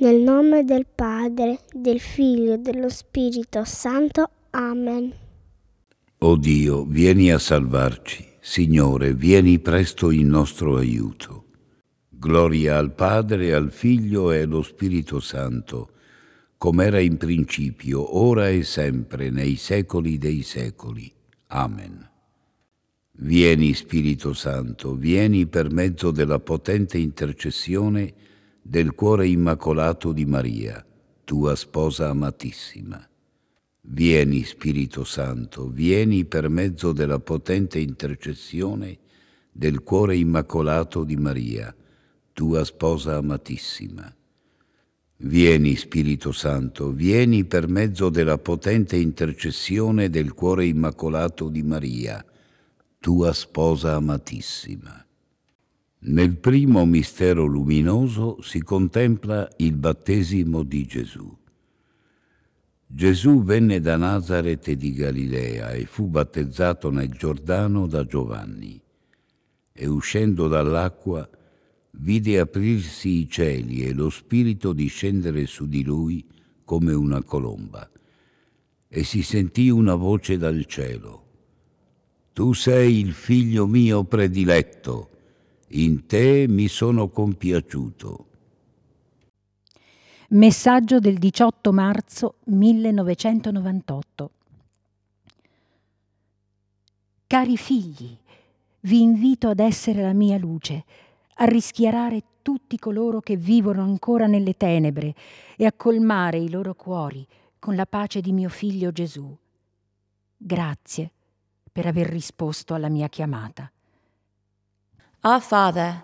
Nel nome del Padre, del Figlio e dello Spirito Santo. Amen. O Dio, vieni a salvarci. Signore, vieni presto in nostro aiuto. Gloria al Padre, al Figlio e allo Spirito Santo, come era in principio, ora e sempre, nei secoli dei secoli. Amen. Vieni Spirito Santo, vieni per mezzo della potente intercessione del cuore immacolato di Maria, tua sposa amatissima. Vieni, Spirito Santo, vieni per mezzo della potente intercessione del cuore immacolato di Maria, tua sposa amatissima. Vieni, Spirito Santo, vieni per mezzo della potente intercessione del cuore immacolato di Maria, tua sposa amatissima. Nel primo mistero luminoso si contempla il battesimo di Gesù. Gesù venne da Nazareth di Galilea e fu battezzato nel Giordano da Giovanni. E uscendo dall'acqua vide aprirsi i cieli e lo Spirito discendere su di lui come una colomba. E si sentì una voce dal cielo. Tu sei il figlio mio prediletto in te mi sono compiaciuto. Messaggio del 18 marzo 1998. Cari figli, vi invito ad essere la mia luce, a rischiarare tutti coloro che vivono ancora nelle tenebre e a colmare i loro cuori con la pace di mio figlio Gesù. Grazie per aver risposto alla mia chiamata. Our Father,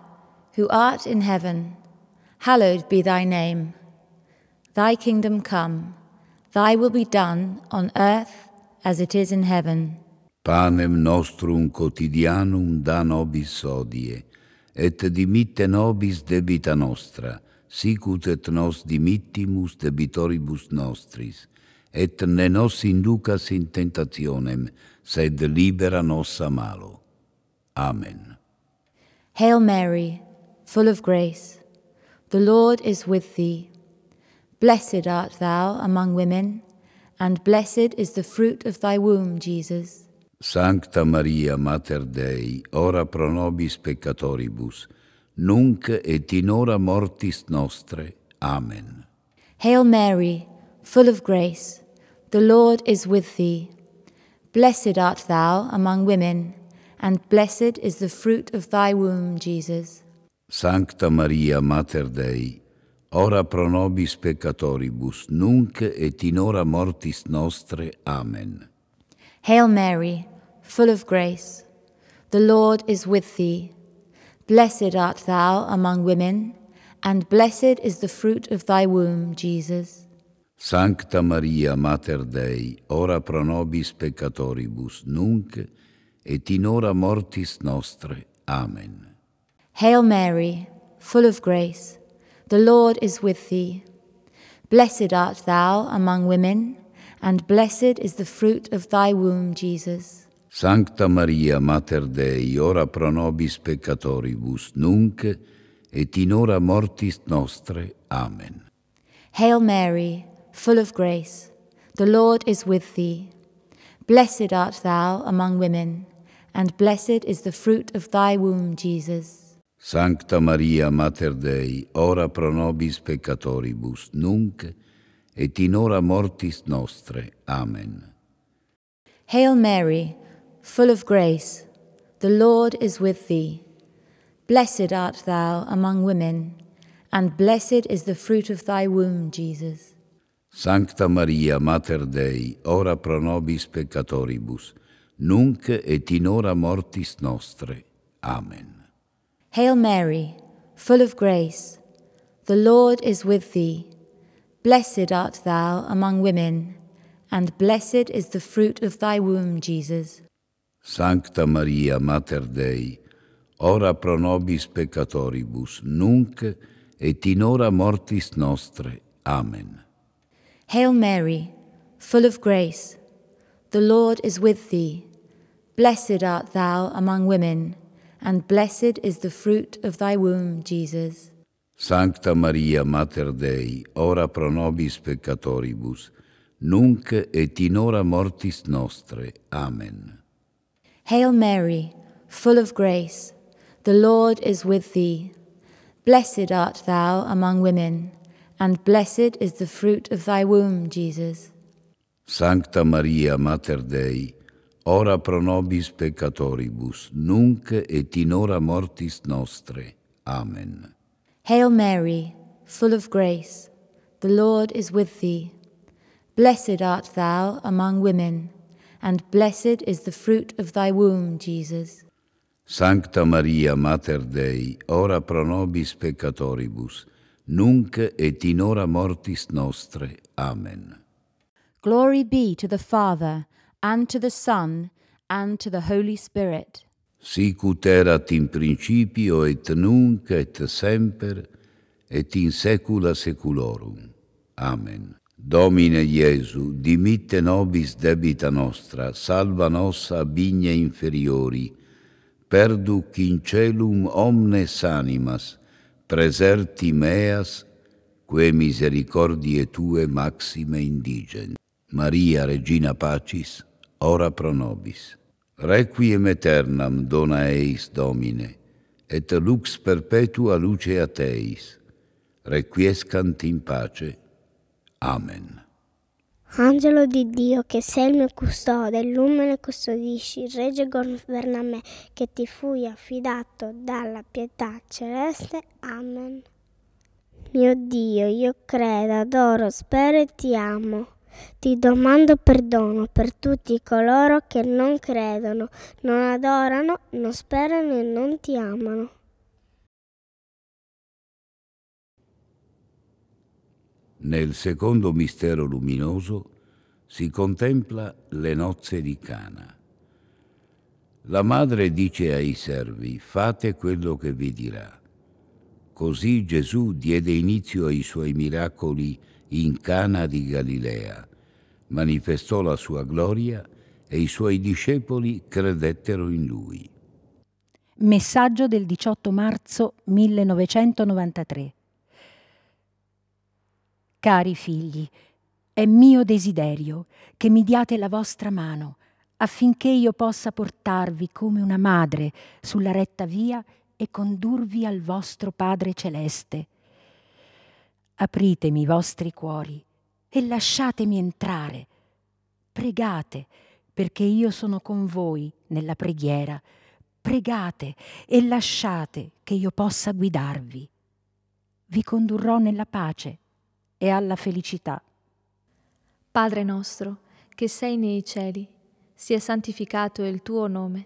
who art in heaven, hallowed be thy name. Thy kingdom come, thy will be done on earth as it is in heaven. Panem nostrum quotidianum da nobis odie, et dimitte nobis debita nostra, sicut et nos dimittimus debitoribus nostris, et ne nos inducas in tentationem, sed libera nos a malo. Amen. Hail Mary, full of grace, the Lord is with thee. Blessed art thou among women, and blessed is the fruit of thy womb, Jesus. Sancta Maria, Mater Dei, ora pro nobis peccatoribus, nunc et in hora mortis nostre. Amen. Hail Mary, full of grace, the Lord is with thee. Blessed art thou among women and blessed is the fruit of thy womb, Jesus. Sancta Maria, Mater Dei, ora pro nobis peccatoribus, nunc et in hora mortis nostre. Amen. Hail Mary, full of grace, the Lord is with thee. Blessed art thou among women, and blessed is the fruit of thy womb, Jesus. Sancta Maria, Mater Dei, ora pro nobis peccatoribus, nunc et in hora mortis nostre. Amen. Hail Mary, full of grace, the Lord is with thee. Blessed art thou among women, and blessed is the fruit of thy womb, Jesus. Sancta Maria, Mater Dei, ora pro nobis peccatoribus, nunc et in hora mortis nostre. Amen. Hail Mary, full of grace, the Lord is with thee. Blessed art thou among women and blessed is the fruit of thy womb, Jesus. Sancta Maria, Mater Dei, ora pro nobis peccatoribus, nunc et in hora mortis nostre. Amen. Hail Mary, full of grace, the Lord is with thee. Blessed art thou among women, and blessed is the fruit of thy womb, Jesus. Sancta Maria, Mater Dei, ora pro nobis peccatoribus, nunc et in hora mortis nostre. Amen. Hail Mary, full of grace, the Lord is with thee. Blessed art thou among women, and blessed is the fruit of thy womb, Jesus. Sancta Maria, Mater Dei, ora pro nobis peccatoribus, nunc et in hora mortis nostre. Amen. Hail Mary, full of grace, the Lord is with thee. Blessed art thou among women, and blessed is the fruit of thy womb, Jesus. Sancta Maria, Mater Dei, ora pro nobis peccatoribus, nunc et in hora mortis nostre. Amen. Hail Mary, full of grace, the Lord is with thee. Blessed art thou among women, and blessed is the fruit of thy womb, Jesus. Sancta Maria, Mater Dei, ora pro nobis peccatoribus, nunc et in hora mortis nostre. Amen. Hail Mary, full of grace, the Lord is with thee. Blessed art thou among women, and blessed is the fruit of thy womb, Jesus. Sancta Maria, Mater Dei, ora pro nobis peccatoribus, nunc et in hora mortis nostre. Amen. Glory be to the Father, and to the Son, and to the Holy Spirit. Sicut erat in principio et nunc et semper et in saecula saeculorum. Amen. Domine Iesu, dimitte nobis debita nostra, salva nos ab inferiori, perduc in celum omnes animas, preserti meas, que misericordie tue maxime indigent. Maria Regina Pacis, ora pro nobis. Requiem aeternam dona eis Domine, et lux perpetua luce a teis, requiescant in pace. Amen. Angelo di Dio, che sei il mio custode, lumine custodisci, il regge governa me, che ti fui affidato dalla pietà celeste. Amen. Mio Dio, io credo, adoro, spero e ti amo. Ti domando perdono per tutti coloro che non credono, non adorano, non sperano e non ti amano. Nel secondo mistero luminoso si contempla le nozze di Cana. La madre dice ai servi, fate quello che vi dirà. Così Gesù diede inizio ai suoi miracoli in Cana di Galilea, manifestò la sua gloria e i suoi discepoli credettero in lui. Messaggio del 18 marzo 1993 Cari figli, è mio desiderio che mi diate la vostra mano affinché io possa portarvi come una madre sulla retta via e condurvi al vostro Padre Celeste. Apritemi i vostri cuori e lasciatemi entrare. Pregate, perché io sono con voi nella preghiera. Pregate e lasciate che io possa guidarvi. Vi condurrò nella pace e alla felicità. Padre nostro, che sei nei cieli, sia santificato il tuo nome,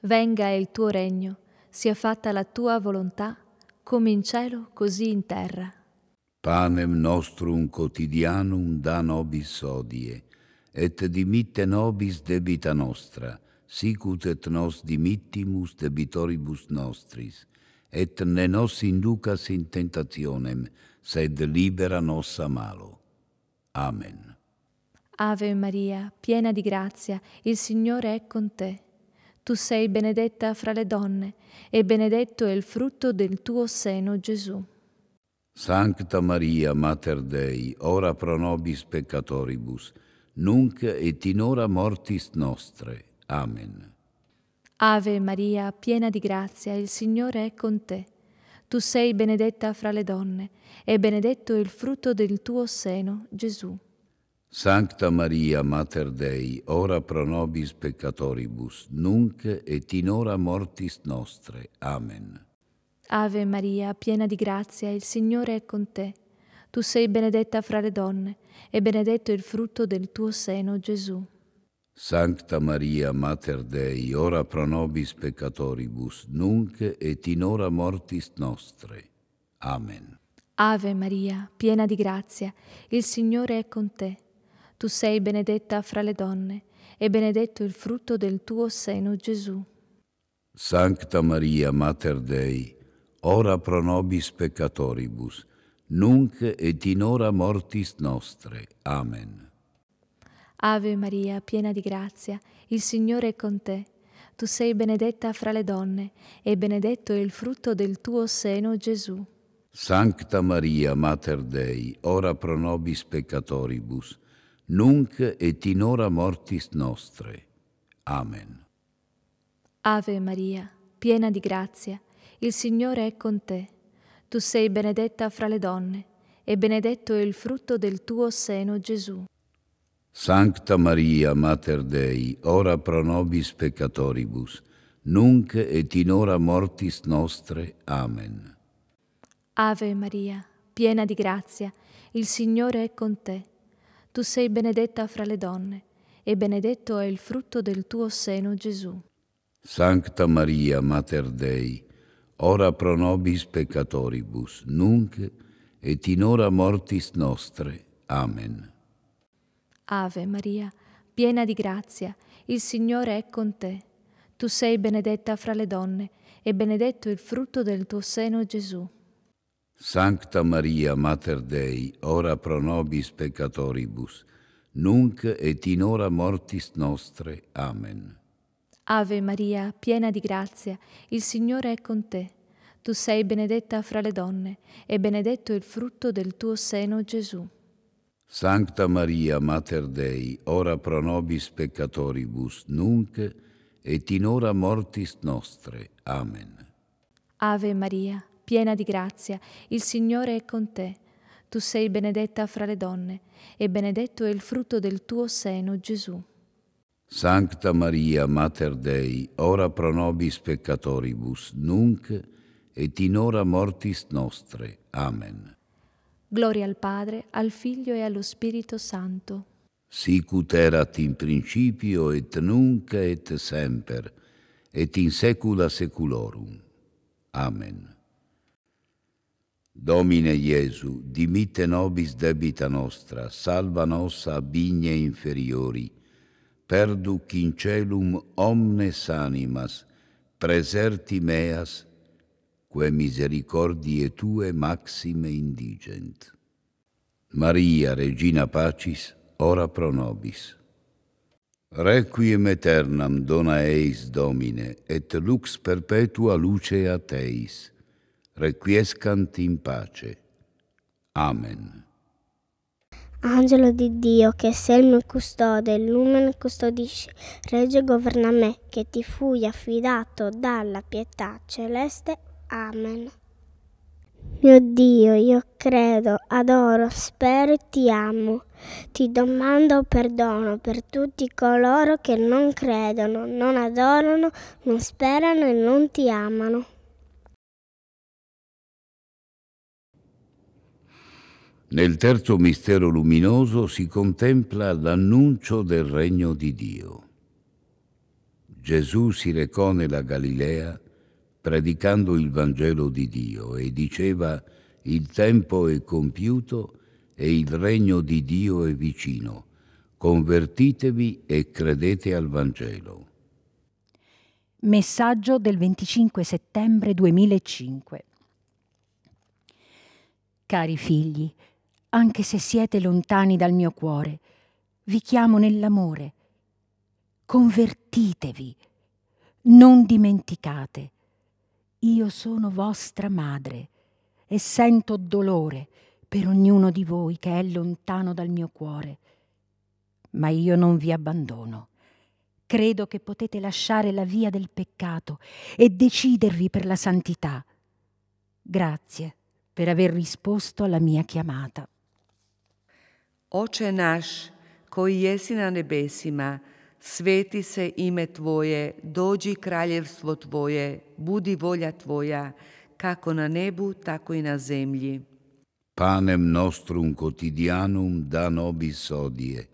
venga il tuo regno sia fatta la tua volontà, come in cielo, così in terra. Panem nostrum quotidianum da nobis odie, et dimitte nobis debita nostra, sicut et nos dimittimus debitoribus nostris, et ne nos inducas in tentationem, sed libera nos a malo. Amen. Ave Maria, piena di grazia, il Signore è con te. Tu sei benedetta fra le donne, e benedetto è il frutto del tuo seno, Gesù. Sancta Maria, Mater Dei, ora pro nobis peccatoribus, nunc et in hora mortis nostre. Amen. Ave Maria, piena di grazia, il Signore è con te. Tu sei benedetta fra le donne, e benedetto è il frutto del tuo seno, Gesù. Sancta Maria, Mater Dei, ora pro nobis peccatoribus, nunc et in hora mortis nostre. Amen. Ave Maria, piena di grazia, il Signore è con te. Tu sei benedetta fra le donne, e benedetto il frutto del tuo seno, Gesù. Sancta Maria, Mater Dei, ora pro nobis peccatoribus, nunc et in hora mortis nostre. Amen. Ave Maria, piena di grazia, il Signore è con te. Tu sei benedetta fra le donne e benedetto il frutto del tuo seno, Gesù. Sancta Maria, Mater Dei, ora pro nobis peccatoribus, nunc et in hora mortis nostre. Amen. Ave Maria, piena di grazia, il Signore è con te. Tu sei benedetta fra le donne e benedetto è il frutto del tuo seno, Gesù. Sancta Maria, Mater Dei, ora pro nobis peccatoribus, nunc et in hora mortis nostre. Amen. Ave Maria, piena di grazia, il Signore è con te. Tu sei benedetta fra le donne, e benedetto è il frutto del tuo seno, Gesù. Sancta Maria, Mater Dei, ora pro nobis peccatoribus, nunc et in hora mortis nostre. Amen. Ave Maria, piena di grazia, il Signore è con te. Tu sei benedetta fra le donne, e benedetto è il frutto del tuo seno, Gesù. Sancta Maria, Mater Dei, ora pro nobis peccatoribus, nunc et in ora mortis nostre. Amen. Ave Maria, piena di grazia, il Signore è con te. Tu sei benedetta fra le donne, e benedetto è il frutto del tuo seno, Gesù. Sancta Maria, Mater Dei, ora pro nobis peccatoribus, nunc et in ora mortis nostre. Amen. Ave Maria, piena di grazia, il Signore è con te. Tu sei benedetta fra le donne, e benedetto il frutto del tuo seno, Gesù. Sancta Maria, Mater Dei, ora pro nobis peccatoribus, nunc et in ora mortis nostre. Amen. Ave Maria, piena di grazia, il Signore è con te. Tu sei benedetta fra le donne, e benedetto è il frutto del tuo seno, Gesù. Sancta Maria, Mater Dei, ora pro nobis peccatoribus, nunc et in ora mortis nostre. Amen. Gloria al Padre, al Figlio e allo Spirito Santo. Sicut erat in principio et nunc et semper, et in secula seculorum. Amen. Domine Iesu, dimite nobis debita nostra, salva nos a bigne inferiori, perduc in celum omnes animas, preserti meas, que misericordie tue maxime indigent. Maria, Regina Pacis, ora pro nobis. Requiem eternam dona eis, Domine, et lux perpetua luce a teis. requiescant in pace. Amen. Angelo di Dio, che sei il mio custode, lumen custodisci, regge e governa me, che ti fui affidato dalla pietà celeste. Amen. Mio Dio, io credo, adoro, spero e ti amo. Ti domando perdono per tutti coloro che non credono, non adorano, non sperano e non ti amano. Nel terzo mistero luminoso si contempla l'annuncio del regno di Dio. Gesù si recò nella Galilea predicando il Vangelo di Dio e diceva il tempo è compiuto e il regno di Dio è vicino. Convertitevi e credete al Vangelo. Messaggio del 25 settembre 2005. Cari figli, anche se siete lontani dal mio cuore, vi chiamo nell'amore. Convertitevi, non dimenticate. Io sono vostra madre e sento dolore per ognuno di voi che è lontano dal mio cuore. Ma io non vi abbandono. Credo che potete lasciare la via del peccato e decidervi per la santità. Grazie per aver risposto alla mia chiamata. Oče naš, koji jesi na nebesima, sveti se ime Tvoje, dođi kraljevstvo Tvoje, budi volja Tvoja, kako na nebu, tako i na zemlji. Panem nostrum quotidianum da nobis odie,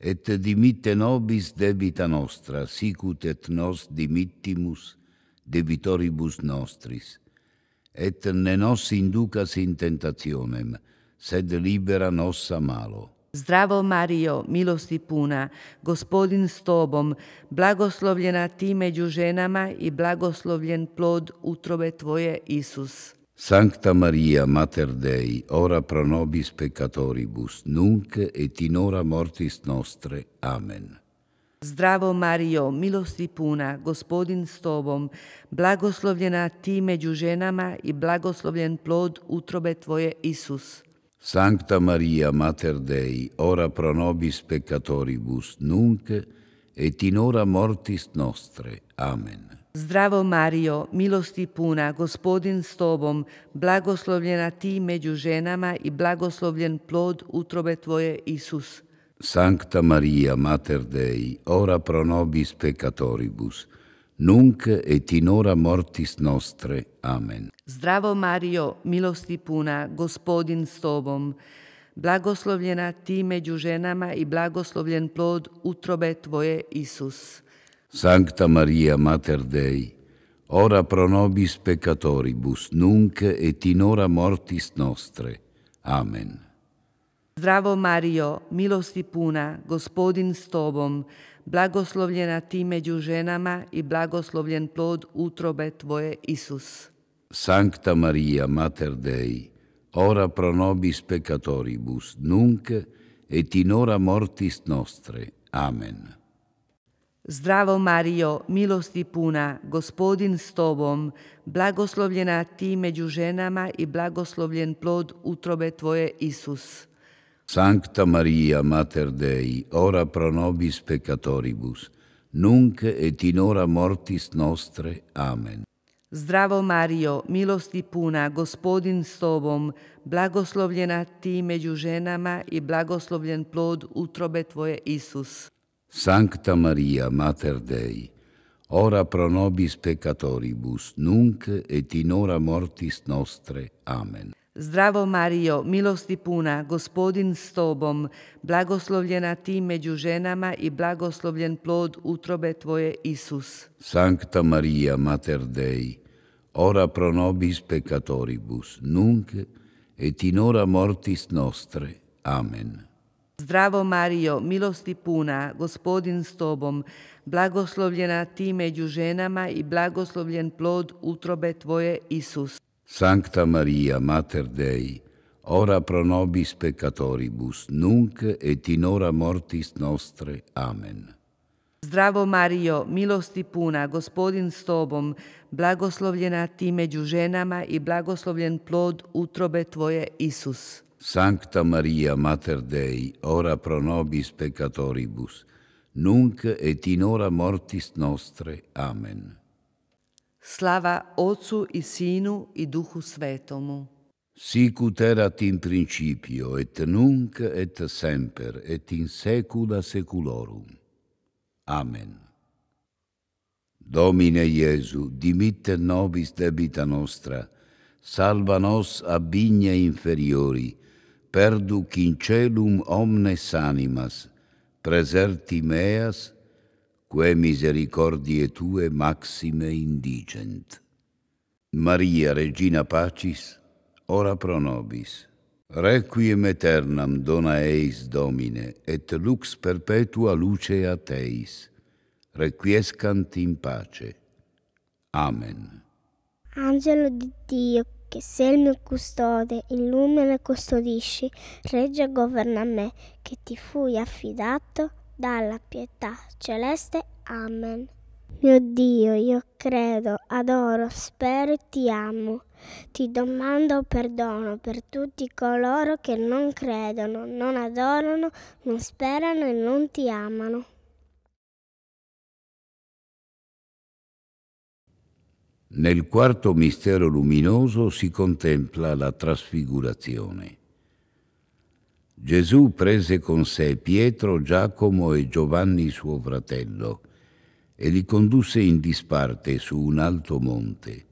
et dimite nobis debita nostra, sicut et nos dimittimus debitoribus nostris, et ne nos inducas in tentationem, sed libera nosa malo. Zdravo Mario, milosti puna, gospodin s tobom, blagoslovljena ti među ženama i blagoslovljen plod utrobe tvoje, Isus. Sancta Maria, Mater Dei, ora pro nobis peccatoribus, nunc et in ora mortis nostre. Amen. Zdravo Mario, milosti puna, gospodin s tobom, blagoslovljena ti među ženama i blagoslovljen plod utrobe tvoje, Isus. Sancta Maria, Mater Dei, ora pro nobis peccatoribus, nunc et in ora mortis nostre. Amen. Zdravo Mario, milosti puna, gospodin s tobom, blagoslovljena ti među ženama i blagoslovljen plod utrobe tvoje, Isus. Sancta Maria, Mater Dei, ora pro nobis peccatoribus, nunc et in hora mortis nostre. Amen. Zdravo Mario, milosti puna, gospodin s tobom, blagoslovljena ti među ženama i blagoslovljen plod utrobe tvoje, Isus. Sancta Maria, Mater Dei, ora pro nobis peccatoribus, nunc et in hora mortis nostre. Amen. Zdravo Mario, milosti puna, gospodin s tobom, blagoslovljena ti među ženama i blagoslovljen plod utrobe tvoje Isus. Sankta Maria, Mater Dei, ora pro nobis peccatoribus, nunc et in ora mortis nostre. Amen. Zdravo Mario, milosti puna, gospodin s tobom, blagoslovljena ti među ženama i blagoslovljen plod utrobe tvoje Isus. Sancta Maria, Mater Dei, ora pro nobis peccatoribus, nunc et in ora mortis nostre. Amen. Zdravo Mario, milosti puna, gospodin s tobom, blagoslovljena ti među ženama i blagoslovljen plod utrobe tvoje Isus. Sancta Maria, Mater Dei, ora pro nobis peccatoribus, nunc et in ora mortis nostre. Amen. Zdravo Mario, milosti puna, gospodin s tobom, blagoslovljena ti među ženama i blagoslovljen plod utrobe tvoje Isus. Sankta Maria, Mater Dei, ora pro nobis peccatoribus, nunc et in ora mortis nostre. Amen. Zdravo Mario, milosti puna, gospodin s tobom, blagoslovljena ti među ženama i blagoslovljen plod utrobe tvoje Isus. Sancta Maria, Mater Dei, ora pro nobis peccatoribus, nunc et in ora mortis nostre. Amen. Zdravo Mario, milosti puna, gospodin s tobom, blagoslovljena ti među ženama i blagoslovljen plod utrobe tvoje, Isus. Sancta Maria, Mater Dei, ora pro nobis peccatoribus, nunc et in ora mortis nostre. Amen. Slava Ocu i Sinu i Duhu Svetomu. Sicut erat in principio, et nunc et semper, et in saecula saeculorum. Amen. Domine Iesu, dimitte nobis debita nostra, salva nos ab igne inferiori, perduc in celum omnes animas, preserti meas que misericordie tue maxime indigent. Maria Regina Pacis, ora pro nobis. Requiem aeternam dona eis Domine, et lux perpetua luce a teis. Requiescant in pace. Amen. Angelo di Dio, che sei il mio custode, il lume ne custodisci, regge e governa me, che ti fui affidato dalla pietà celeste. Amen. Mio Dio, io credo, adoro, spero e ti amo. Ti domando perdono per tutti coloro che non credono, non adorano, non sperano e non ti amano. Nel quarto mistero luminoso si contempla la trasfigurazione. Gesù prese con sé Pietro, Giacomo e Giovanni suo fratello e li condusse in disparte su un alto monte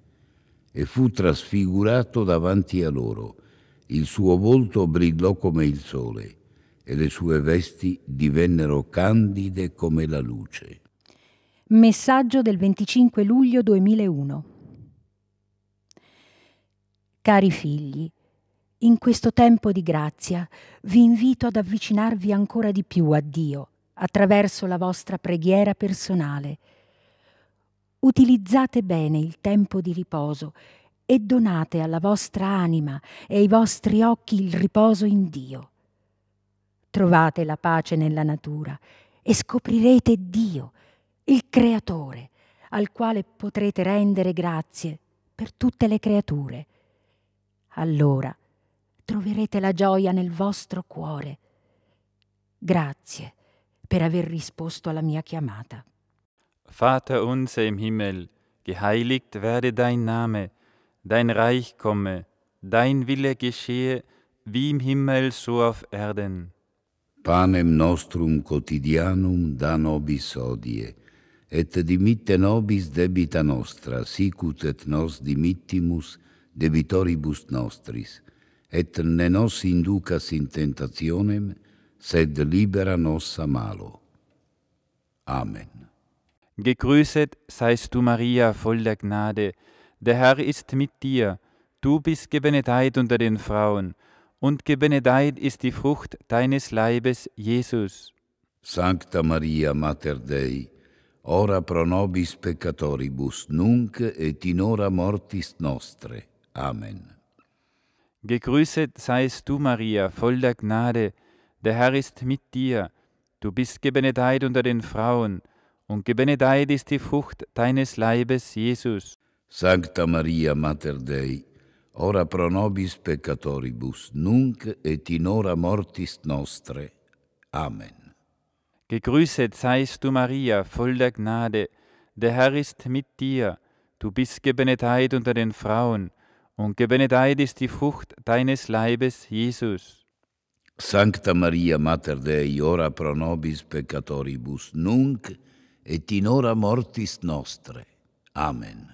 e fu trasfigurato davanti a loro. Il suo volto brillò come il sole e le sue vesti divennero candide come la luce. Messaggio del 25 luglio 2001 Cari figli, in questo tempo di grazia vi invito ad avvicinarvi ancora di più a Dio attraverso la vostra preghiera personale. Utilizzate bene il tempo di riposo e donate alla vostra anima e ai vostri occhi il riposo in Dio. Trovate la pace nella natura e scoprirete Dio, il Creatore, al quale potrete rendere grazie per tutte le creature. Allora troverete la gioia nel vostro cuore. Grazie per aver risposto alla mia chiamata. Vater unser im Himmel, geheiligt werde dein Name, dein Reich komme, dein Wille geschehe, wie im Himmel so auf Erden. Panem nostrum quotidianum da nobis odie, et dimitte nobis debita nostra, sicut et nos dimittimus debitoribus nostris, et ne nos inducas in tentationem, sed libera nos a malo. Amen. Gegrüßet seist du, Maria, voll der Gnade. Der Herr ist mit dir. Du bist gebenedeit unter den Frauen, und gebenedeit ist die Frucht deines Leibes, Jesus. Sancta Maria, Mater Dei, ora pro nobis peccatoribus, nunc et in hora mortis nostre. Amen. Gegrüßet seist du, Maria, voll der Gnade, der Herr ist mit dir. Du bist gebenedeit unter den Frauen, und gebenedeit ist die Frucht deines Leibes, Jesus. Sancta Maria, Mater Dei, ora pro nobis peccatoribus, nunc et in hora mortis nostre. Amen. Gegrüßet seist du, Maria, voll der Gnade, der Herr ist mit dir. Du bist gebenedeit unter den Frauen, und gebenedeit ist die Frucht deines Leibes, Jesus. Sancta Maria, Mater Dei, ora pro nobis peccatoribus, nunc et in hora mortis nostre. Amen.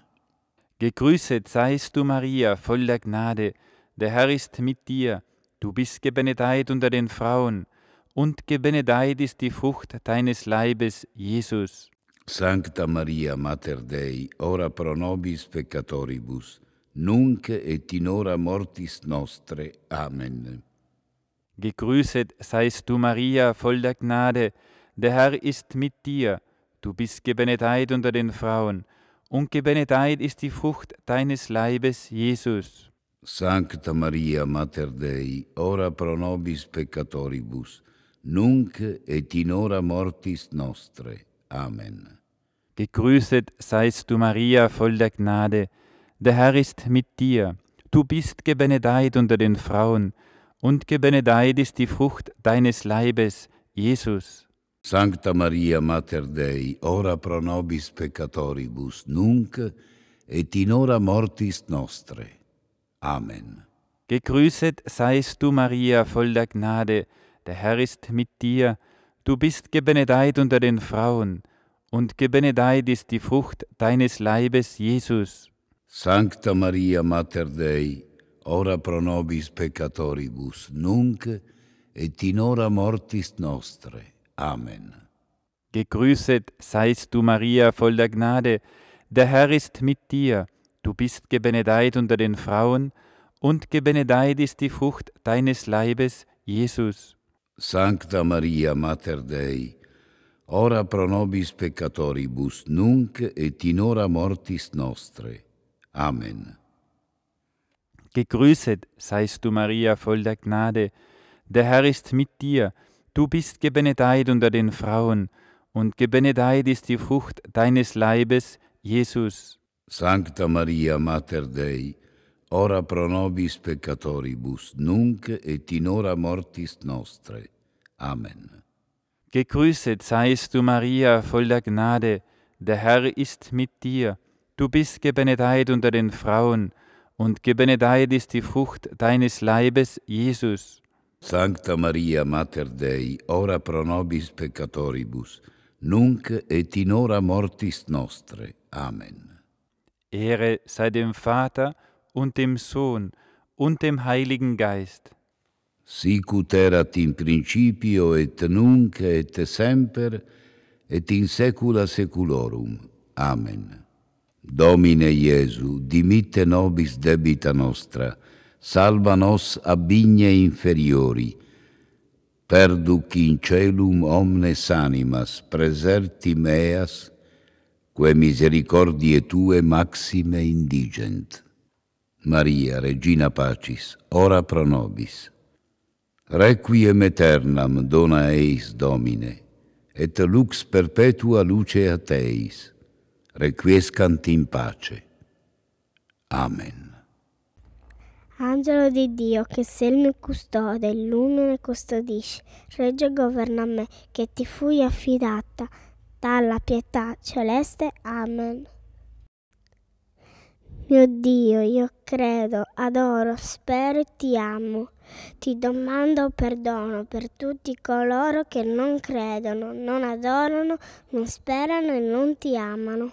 Gegrüßet seist du, Maria, voll der Gnade, der Herr ist mit dir. Du bist gebenedeit unter den Frauen, und gebenedeit ist die Frucht deines Leibes, Jesus. Sancta Maria, Mater Dei, ora pro nobis peccatoribus, nunc et in hora mortis nostre. Amen. Gegrüßet seist du, Maria, voll der Gnade, der Herr ist mit dir. Du bist gebenedeit unter den Frauen, und gebenedeit ist die Frucht deines Leibes, Jesus. Sancta Maria, Mater Dei, ora pro nobis peccatoribus, nunc et in hora mortis nostre. Amen. Gegrüßet seist du, Maria, voll der Gnade, der der Herr ist mit dir. Du bist gebenedeit unter den Frauen, und gebenedeit ist die Frucht deines Leibes, Jesus. Sancta Maria, Mater Dei, ora pro nobis peccatoribus, nunc et in hora mortis nostre. Amen. Gegrüßet seist du, Maria, voll der Gnade, der Herr ist mit dir. Du bist gebenedeit unter den Frauen, und gebenedeit ist die Frucht deines Leibes, Jesus. Sancta Maria Mater Dei, ora pro nobis peccatoribus, nunc et in hora mortis nostre. Amen. Gegrüßet seist du, Maria, voll der Gnade, der Herr ist mit dir. Du bist gebenedeit unter den Frauen, und gebenedeit ist die Frucht deines Leibes, Jesus. Sancta Maria Mater Dei, ora pro nobis peccatoribus, nunc et in hora mortis nostre. Amen. Gegrüßet seist du, Maria, voll der Gnade. Der Herr ist mit dir. Du bist gebenedeit unter den Frauen, und gebenedeit ist die Frucht deines Leibes, Jesus. Sancta Maria, Mater Dei, ora pro nobis peccatoribus, nunc et in hora mortis nostre. Amen. Gegrüßet seist du, Maria, voll der Gnade. Der Herr ist mit dir du bist gebenedeit unter den Frauen, und gebenedeit ist die Frucht deines Leibes, Jesus. Sancta Maria, Mater Dei, ora pro nobis peccatoribus, nunc et in hora mortis nostre. Amen. Ehre sei dem Vater und dem Sohn und dem Heiligen Geist. Sicut erat in principio et nunc et semper et in saecula saeculorum. Amen. Domine Iesu, dimitte nobis debita nostra, salva nos abigne inferiori, perduc in celum omnes animas, preserti meas, que misericordie tue maxime indigent. Maria, Regina Pacis, ora pro nobis. Requiem aeternam dona eis Domine, et lux perpetua luce a teis requiescant in pace. Amen. Angelo di Dio, che sei il mio custode, illumina e custodisci, regge e governa me, che ti fui affidata dalla pietà celeste. Amen. Mio Dio, io credo, adoro, spero e ti amo. Ti domando perdono per tutti coloro che non credono, non adorano, non sperano e non ti amano.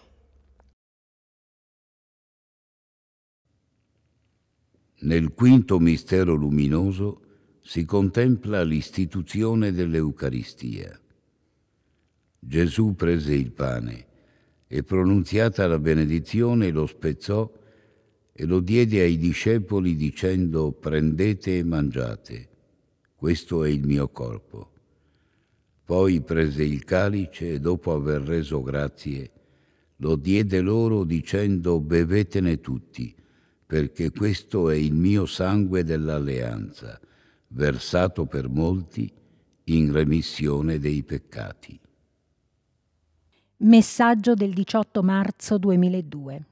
Nel quinto mistero luminoso si contempla l'istituzione dell'Eucaristia. Gesù prese il pane e pronunziata la benedizione lo spezzò e lo diede ai discepoli dicendo prendete e mangiate, questo è il mio corpo. Poi prese il calice e dopo aver reso grazie, lo diede loro dicendo bevetene tutti perché questo è il mio sangue dell'alleanza, versato per molti in remissione dei peccati. Messaggio del 18 marzo 2002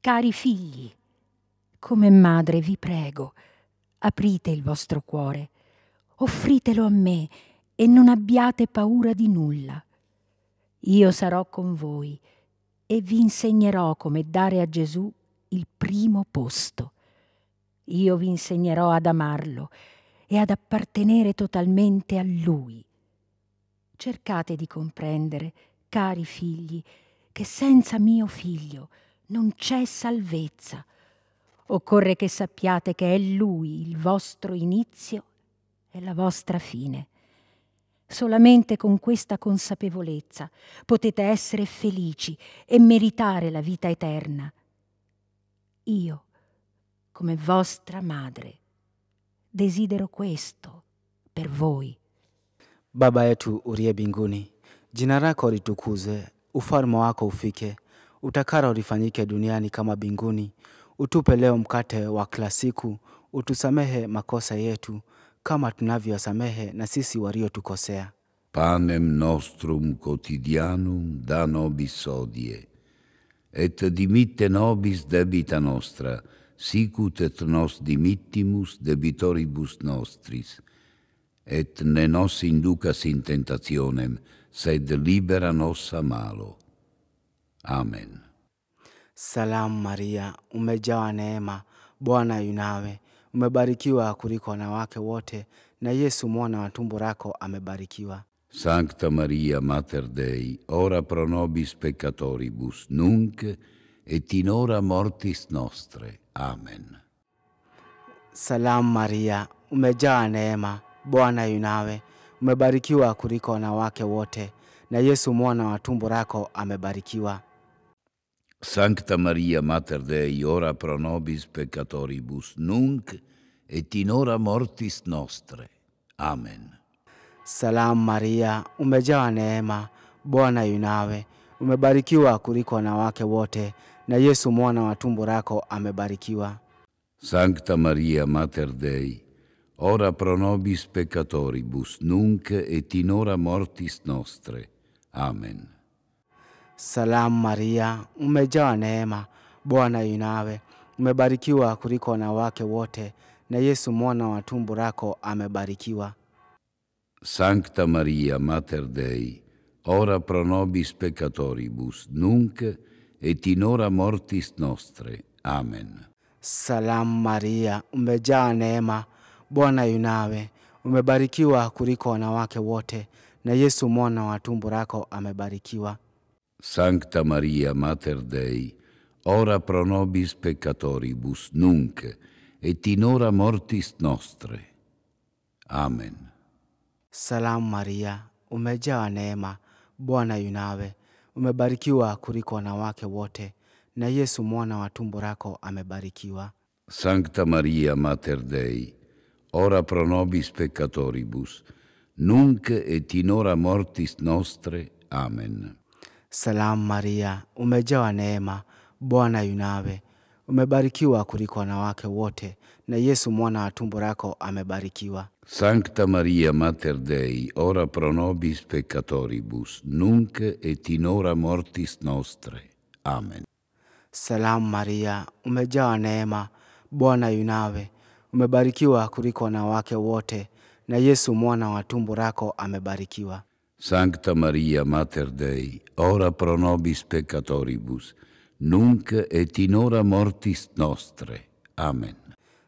Cari figli, come madre vi prego, aprite il vostro cuore, offritelo a me e non abbiate paura di nulla. Io sarò con voi e vi insegnerò come dare a Gesù il primo posto. Io vi insegnerò ad amarlo e ad appartenere totalmente a Lui. Cercate di comprendere, cari figli, che senza mio figlio non c'è salvezza. Occorre che sappiate che è Lui il vostro inizio e la vostra fine. Solamente con questa consapevolezza potete essere felici e meritare la vita eterna. Io, come vostra madre, desidero questo per voi. Baba yetu uliye mbinguni, jina lako litukuzwe, ufalme wako ufike, utakalo lifanyike duniani kama binguni. Utupe leo mkate wa kila siku, utusamehe makosa yetu kama tunavyowasamehe na sisi waliotukosea. Panem nostrum quotidianum da nobis odie, et dimitte nobis debita nostra, sicut et nos dimittimus debitoribus nostris, et ne nos inducas in tentationem, sed libera nos a malo. Amen. Salam Maria, umejawa neema, Bwana yunawe umebarikiwa kuliko wanawake wote, na Yesu mwana wa tumbo lako amebarikiwa. Sancta Maria Mater Dei, ora pro nobis peccatoribus, nunc et in hora mortis nostre. Amen. Salamu Maria, umejaa neema, Bwana yunawe, umebarikiwa kuliko wanawake wote, na Yesu mwana wa tumbo lako amebarikiwa. Sancta Maria, Mater Dei, ora pro nobis peccatoribus, nunc et in hora mortis nostre. Amen. Salam Maria, umejawa neema, Bwana yu nawe, umebarikiwa kuliko wanawake wote, na Yesu mwana wa tumbo lako amebarikiwa. Sancta Maria, Mater Dei, ora pro nobis peccatoribus, nunc et in hora mortis nostre. Amen. Salamu Maria, umejawa neema, Bwana yu nawe, umebarikiwa kuliko wanawake wote, na Yesu mwana wa tumbo lako amebarikiwa. Sancta Maria, Mater Dei, ora pro nobis peccatoribus, nunc et in hora mortis nostre. Amen. Salamu Maria, umejaa neema, Bwana yu nawe, umebarikiwa kuliko wanawake wote, na Yesu mwana wa tumbo lako amebarikiwa. Sancta Maria, Mater Dei, ora pro nobis peccatoribus, nunc, et in ora mortis nostre. Amen. Salam Maria, umejawa neema, buona yunawe, umebarikiwa kuliko wanawake wote, na Yesu mwana wa tumbo lako amebarikiwa. Sancta Maria, Mater Dei, ora pro nobis peccatoribus, nunc et in ora mortis nostre. Amen. Salamu Maria, umejawa neema, Bwana yu nawe, umebarikiwa kuliko wanawake wote, na Yesu mwana wa tumbo lako amebarikiwa. Sancta Maria, Mater Dei, ora pro nobis peccatoribus, nunc et in hora mortis nostre. Amen. Salamu Maria, umejawa neema, Bwana yu nawe, umebarikiwa kuliko wanawake wote, na Yesu mwana wa tumbo lako amebarikiwa. Sancta Maria, Mater Dei, ora pro nobis peccatoribus, nunc et in ora mortis nostre. Amen.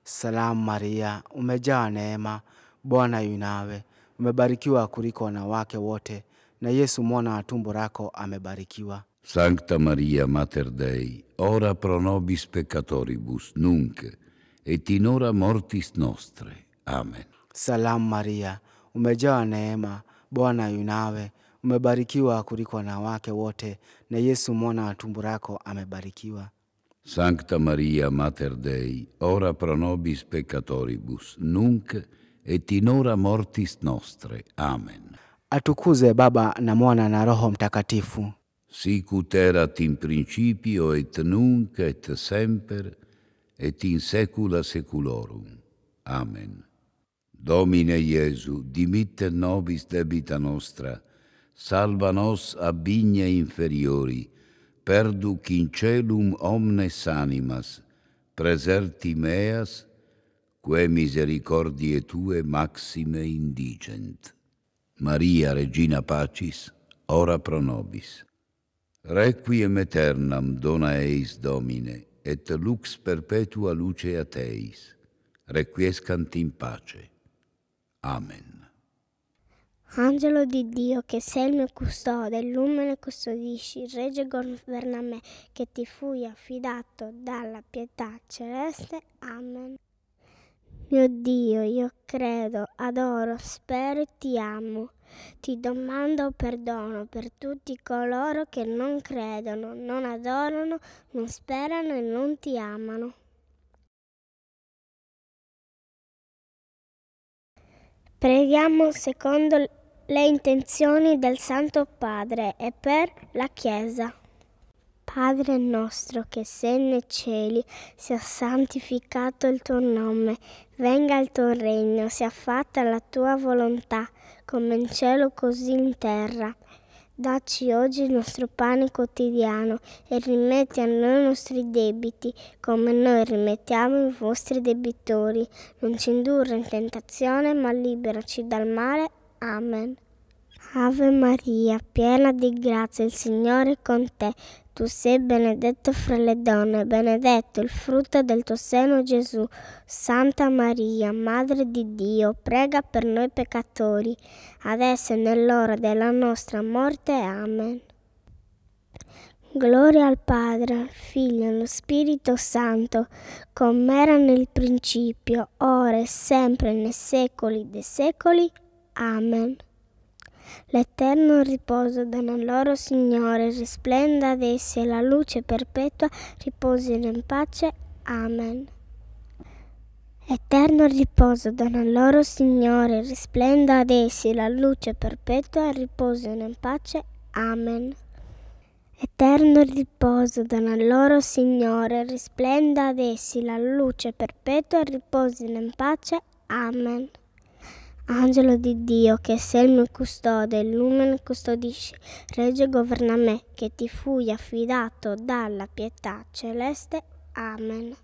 Salam Maria, umejaa neema, buona yu nawe, umebarikiwa kuliko wanawake wote, na Yesu mwana wa tumbo lako amebarikiwa. Sancta Maria, Mater Dei, ora pro nobis peccatoribus, nunc et in ora mortis nostre. Amen. Salam Maria, umejaa neema, Bwana yu nawe, umebarikiwa kuliko wanawake wote, na Yesu mwana wa tumbo lako amebarikiwa. Sancta Maria, Mater Dei, ora pro nobis peccatoribus, nunc et in hora mortis nostre. Amen. Atukuze Baba na Mwana na Roho Mtakatifu, sicut erat in principio et nunc et semper et in saecula saeculorum. Amen. Domine Gesù, dimitte nobis debita nostra, salva nos ab inferiori, perduc in celum omnes animas, preserti meas, que misericordie tue maxime indigent. Maria Regina Pacis, ora pro nobis. Requiem aeternam dona eis Domine, et lux perpetua luce a teis. Requiescant in pace. Amen. Angelo di Dio, che sei il mio custode, illumina e custodisci, regge e governa me, che ti fui affidato dalla pietà celeste. Amen. Mio Dio, io credo, adoro, spero e ti amo. Ti domando perdono per tutti coloro che non credono, non adorano, non sperano e non ti amano. Preghiamo secondo le intenzioni del Santo Padre e per la Chiesa. Padre nostro che sei nei cieli, sia santificato il tuo nome, venga il tuo regno, sia fatta la tua volontà, come in cielo così in terra. Dacci oggi il nostro pane quotidiano e rimetti a noi i nostri debiti, come noi rimettiamo i vostri debitori. Non ci indurre in tentazione, ma liberaci dal male. Amen. Ave Maria, piena di grazia, il Signore è con te tu sei benedetta fra le donne, benedetto il frutto del tuo seno Gesù. Santa Maria, Madre di Dio, prega per noi peccatori, adesso e nell'ora della nostra morte. Amen. Gloria al Padre, al Figlio e allo Spirito Santo, come era nel principio, ora e sempre nei secoli dei secoli. Amen l'eterno riposo dona loro Signore, risplenda ad essi la luce perpetua, riposino in pace. Amen. Eterno riposo dona loro Signore, risplenda ad essi la luce perpetua, riposino in pace. Amen. Eterno riposo dona loro Signore, risplenda ad essi la luce perpetua, riposino in pace. Amen. Angelo di Dio, che sei il mio custode, il lumen custodisci, regge e governa me, che ti fui affidato dalla pietà celeste. Amen.